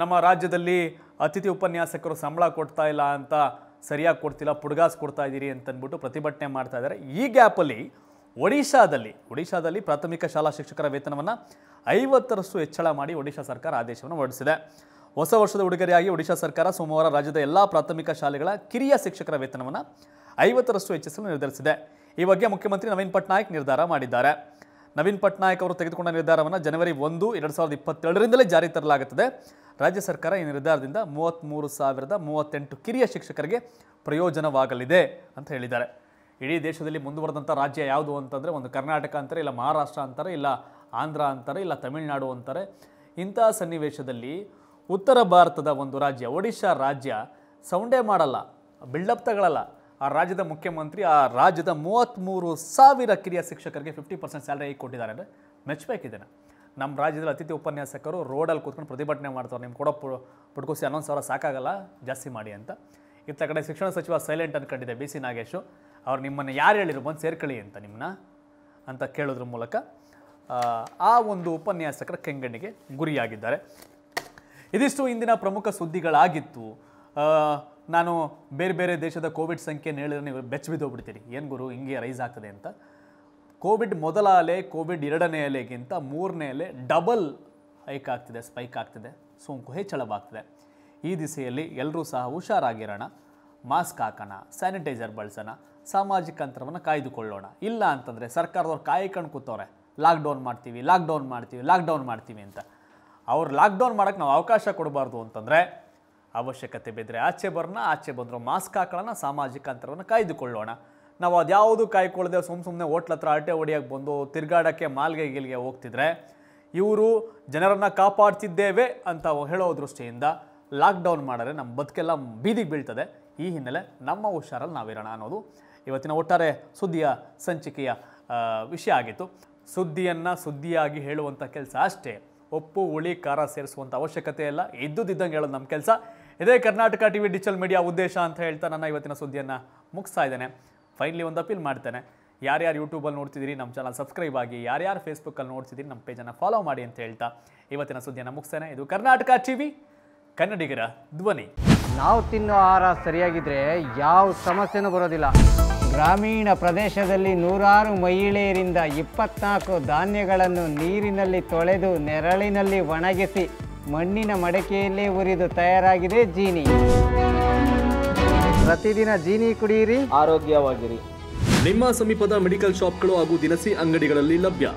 ನಮ್ಮ ರಾಜ್ಯದಲ್ಲಿ ಅತಿಥಿ ಉಪನ್ಯಾಸಕರು ಸಂಬಳ ಕೊಡ್ತಾ ಇಲ್ಲ ಅಂತ ಸರಿಯಾಗಿ ಕೊಡ್ತಿಲ್ಲ ಪುಡ್ಗಾಸ್ ಕೊಡ್ತಾ ಇದ್ದೀರಿ ಅಂತಂದ್ಬಿಟ್ಟು ಪ್ರತಿಭಟನೆ ಮಾಡ್ತಾ ಇದ್ದಾರೆ ಈ ಗ್ಯಾಪಲ್ಲಿ ಒಡಿಶಾದಲ್ಲಿ ಒಡಿಶಾದಲ್ಲಿ ಪ್ರಾಥಮಿಕ ಶಾಲಾ ಶಿಕ್ಷಕರ ವೇತನವನ್ನು ಐವತ್ತರಷ್ಟು ಹೆಚ್ಚಳ ಮಾಡಿ ಒಡಿಶಾ ಸರ್ಕಾರ ಆದೇಶವನ್ನು ಹೊರಡಿಸಿದೆ ಹೊಸ ವರ್ಷದ ಉಡುಗೊರೆಯಾಗಿ ಒಡಿಶಾ ಸರ್ಕಾರ ಸೋಮವಾರ ರಾಜ್ಯದ ಎಲ್ಲ ಪ್ರಾಥಮಿಕ ಶಾಲೆಗಳ ಕಿರಿಯ ಶಿಕ್ಷಕರ ವೇತನವನ್ನು ಐವತ್ತರಷ್ಟು ಹೆಚ್ಚಿಸಲು ನಿರ್ಧರಿಸಿದೆ ಈ ಬಗ್ಗೆ ಮುಖ್ಯಮಂತ್ರಿ ನವೀನ್ ಪಟ್ನಾಯಕ್ ನಿರ್ಧಾರ ಮಾಡಿದ್ದಾರೆ ನವೀನ್ ಪಟ್ನಾಯಕ್ ಅವರು ತೆಗೆದುಕೊಂಡ ನಿರ್ಧಾರವನ್ನು ಜನವರಿ ಒಂದು ಎರಡು ಸಾವಿರದ ಇಪ್ಪತ್ತೆರಡರಿಂದಲೇ ಜಾರಿ ತರಲಾಗುತ್ತದೆ ರಾಜ್ಯ ಸರ್ಕಾರ ಈ ನಿರ್ಧಾರದಿಂದ ಮೂವತ್ತ್ಮೂರು ಸಾವಿರದ ಮೂವತ್ತೆಂಟು ಕಿರಿಯ ಶಿಕ್ಷಕರಿಗೆ ಪ್ರಯೋಜನವಾಗಲಿದೆ ಅಂತ ಹೇಳಿದ್ದಾರೆ ಇಡೀ ದೇಶದಲ್ಲಿ ಮುಂದುವರೆದಂಥ ರಾಜ್ಯ ಯಾವುದು ಅಂತಂದರೆ ಒಂದು ಕರ್ನಾಟಕ ಅಂತಾರೆ ಇಲ್ಲ ಮಹಾರಾಷ್ಟ್ರ ಅಂತಾರೆ ಇಲ್ಲ ಆಂಧ್ರ ಅಂತಾರೆ ಇಲ್ಲ ತಮಿಳುನಾಡು ಅಂತಾರೆ ಇಂಥ ಸನ್ನಿವೇಶದಲ್ಲಿ ಉತ್ತರ ಭಾರತದ ಒಂದು ರಾಜ್ಯ ಒಡಿಶಾ ರಾಜ್ಯ ಸೌಂಡೇ ಮಾಡಲ್ಲ ಬಿಲ್ಡಪ್ ತಗೊಳ್ಳಲ್ಲ ಆ ರಾಜ್ಯದ ಮುಖ್ಯಮಂತ್ರಿ ಆ ರಾಜ್ಯದ ಮೂವತ್ತ್ಮೂರು ಸಾವಿರ ಕಿರಿಯ ಶಿಕ್ಷಕರಿಗೆ ಫಿಫ್ಟಿ ಪರ್ಸೆಂಟ್ ಸ್ಯಾಲರಿ ಕೊಟ್ಟಿದ್ದಾರೆ ಅಂದರೆ ಮೆಚ್ಚಬೇಕಿದ್ದೇನೆ ನಮ್ಮ ರಾಜ್ಯದಲ್ಲಿ ಅತಿಥಿ ಉಪನ್ಯಾಸಕರು ರೋಡಲ್ಲಿ ಕೂತ್ಕೊಂಡು ಪ್ರತಿಭಟನೆ ಮಾಡ್ತಾರೆ ನಿಮ್ಗೆ ಕೊಡೋ ಪುಡ್ಕೋಸಿ ಹನ್ನೊಂದು ಸಾವಿರ ಸಾಕಾಗಲ್ಲ ಜಾಸ್ತಿ ಮಾಡಿ ಅಂತ ಇತ್ತ ಕಡೆ ಶಿಕ್ಷಣ ಸಚಿವ ಸೈಲೆಂಟ್ ಅಂದ್ಕೊಂಡಿದೆ ಬಿ ಸಿ ನಾಗೇಶು ಅವ್ರು ನಿಮ್ಮನ್ನು ಯಾರು ಹೇಳಿದ್ರು ಬಂದು ಸೇರ್ಕೊಳ್ಳಿ ಅಂತ ನಿಮ್ಮನ್ನ ಅಂತ ಕೇಳೋದ್ರ ಮೂಲಕ ಆ ಒಂದು ಉಪನ್ಯಾಸಕರ ಕೆಂಗಣ್ಣಿಗೆ ಗುರಿಯಾಗಿದ್ದಾರೆ ಇದಿಷ್ಟು ಇಂದಿನ ಪ್ರಮುಖ ಸುದ್ದಿಗಳಾಗಿತ್ತು ನಾನು ಬೇರೆ ಬೇರೆ ದೇಶದ ಕೋವಿಡ್ ಸಂಖ್ಯೆನ ಹೇಳಿದ್ರೆ ನೀವು ಬೆಚ್ಚಬಿದ್ದೋಗ್ಬಿಡ್ತೀರಿ ಏನು ಗುರು ಹಿಂಗೆ ರೈಸ್ ಆಗ್ತದೆ ಅಂತ ಕೋವಿಡ್ ಮೊದಲ ಅಲೆ ಕೋವಿಡ್ ಎರಡನೇ ಅಲೆಗಿಂತ ಮೂರನೇ ಅಲೆ ಡಬಲ್ ಹೈಕ್ ಆಗ್ತಿದೆ ಸ್ಪೈಕ್ ಆಗ್ತಿದೆ ಸೋಂಕು ಹೆಚ್ಚಳವಾಗ್ತಿದೆ ಈ ದಿಸೆಯಲ್ಲಿ ಎಲ್ಲರೂ ಸಹ ಹುಷಾರಾಗಿರೋಣ ಮಾಸ್ಕ್ ಹಾಕೋಣ ಸ್ಯಾನಿಟೈಸರ್ ಬಳಸೋಣ ಸಾಮಾಜಿಕ ಅಂತರವನ್ನು ಕಾಯ್ದುಕೊಳ್ಳೋಣ ಇಲ್ಲ ಅಂತಂದರೆ ಸರ್ಕಾರದವ್ರು ಕಾಯ್ಕೊಂಡು ಕೂತವ್ರೆ ಲಾಕ್ಡೌನ್ ಮಾಡ್ತೀವಿ ಲಾಕ್ಡೌನ್ ಮಾಡ್ತೀವಿ ಲಾಕ್ಡೌನ್ ಮಾಡ್ತೀವಿ ಅಂತ ಅವ್ರು ಲಾಕ್ಡೌನ್ ಮಾಡೋಕ್ಕೆ ನಾವು ಅವಕಾಶ ಕೊಡಬಾರ್ದು ಅಂತಂದರೆ ಅವಶ್ಯಕತೆ ಬಿದ್ದರೆ ಆಚೆ ಬರೋಣ ಆಚೆ ಬಂದರೂ ಮಾಸ್ಕ್ ಹಾಕೋಣ ಸಾಮಾಜಿಕ ಅಂತರವನ್ನು ಕಾಯ್ದುಕೊಳ್ಳೋಣ ನಾವು ಅದ್ಯಾವುದು ಕಾಯ್ಕೊಳ್ಳದೆ ಸುಮ್ಮ ಸುಮ್ಮನೆ ಹೋಟ್ಲ ಹತ್ರ ಅಟ್ಟೆ ಹೊಡಿಯೋಕೆ ಬಂದು ತಿರ್ಗಾಡೋಕ್ಕೆ ಮಾಲ್ಗೆ ಗಿಲ್ಗೆ ಹೋಗ್ತಿದ್ರೆ ಇವರು ಜನರನ್ನು ಕಾಪಾಡ್ತಿದ್ದೇವೆ ಅಂತ ಹೇಳೋ ದೃಷ್ಟಿಯಿಂದ ಲಾಕ್ಡೌನ್ ಮಾಡಿದ್ರೆ ನಮ್ಮ ಬದುಕೆಲ್ಲ ಬೀದಿಗೆ ಬೀಳ್ತದೆ ಈ ಹಿನ್ನೆಲೆ ನಮ್ಮ ಹುಷಾರಲ್ಲಿ ನಾವಿರೋಣ ಅನ್ನೋದು ಇವತ್ತಿನ ಒಟ್ಟಾರೆ ಸುದ್ದಿಯ ಸಂಚಿಕೆಯ ವಿಷಯ ಆಗಿತ್ತು ಸುದ್ದಿಯನ್ನು ಸುದ್ದಿಯಾಗಿ ಹೇಳುವಂಥ ಕೆಲಸ ಅಷ್ಟೇ ಉಪ್ಪು ಹುಳಿ ಖಾರ ಸೇರಿಸುವಂಥ ಅವಶ್ಯಕತೆ ಇಲ್ಲ ಇದ್ದುದಿದ್ದಂಗೆ ಹೇಳೋದು ನಮ್ಮ ಕೆಲಸ ಇದೇ ಕರ್ನಾಟಕ ಟಿವಿ ಡಿಜಿಟಲ್ ಮೀಡಿಯಾ ಉದ್ದೇಶ ಅಂತ ಹೇಳ್ತಾ ನನ್ನ ಇವತ್ತಿನ ಸುದ್ದಿಯನ್ನು ಮುಗಿಸ್ತಾ ಇದ್ದೇನೆ ಫೈನ್ಲಿ ಒಂದು ಅಪೀಲ್ ಮಾಡ್ತೇನೆ ಯಾರ್ಯಾರು ಯೂಟ್ಯೂಬಲ್ಲಿ ನೋಡ್ತಿದ್ದೀರಿ ನಮ್ಮ ಚಾನಲ್ ಸಬ್ಸ್ಕ್ರೈಬ್ ಆಗಿ ಯಾರ್ಯಾರು ಫೇಸ್ಬುಕ್ಕಲ್ಲಿ ನೋಡ್ತಿದ್ದೀರಿ ನಮ್ಮ ಪೇಜನ್ನು ಫಾಲೋ ಮಾಡಿ ಅಂತ ಹೇಳ್ತಾ ಇವತ್ತಿನ ಸುದ್ದಿಯನ್ನು ಮುಗಿಸ್ತೇನೆ ಇದು ಕರ್ನಾಟಕ ಟಿವಿ ಕನ್ನಡಿಗರ ಧ್ವನಿ ನಾವು ತಿನ್ನೋ ಆಹಾರ ಸರಿಯಾಗಿದ್ದರೆ ಯಾವ ಸಮಸ್ಯೆನೂ ಬರೋದಿಲ್ಲ ಗ್ರಾಮೀಣ ಪ್ರದೇಶದಲ್ಲಿ ನೂರಾರು ಮಹಿಳೆಯರಿಂದ ಇಪ್ಪತ್ನಾಲ್ಕು ಧಾನ್ಯಗಳನ್ನು ನೀರಿನಲ್ಲಿ ತೊಳೆದು ನೆರಳಿನಲ್ಲಿ ಒಣಗಿಸಿ ಮಣ್ಣಿನ ಮಡಕೆಯಲ್ಲೇ ಉರಿದು ತಯಾರಾಗಿದೆ ಜೀನಿ ಪ್ರತಿದಿನ ಜೀನಿ ಕುಡಿಯಿರಿ ಆರೋಗ್ಯವಾಗಿರಿ ನಿಮ್ಮ ಸಮೀಪದ ಮೆಡಿಕಲ್ ಶಾಪ್ಗಳು ಹಾಗೂ ದಿನಸಿ ಅಂಗಡಿಗಳಲ್ಲಿ ಲಭ್ಯ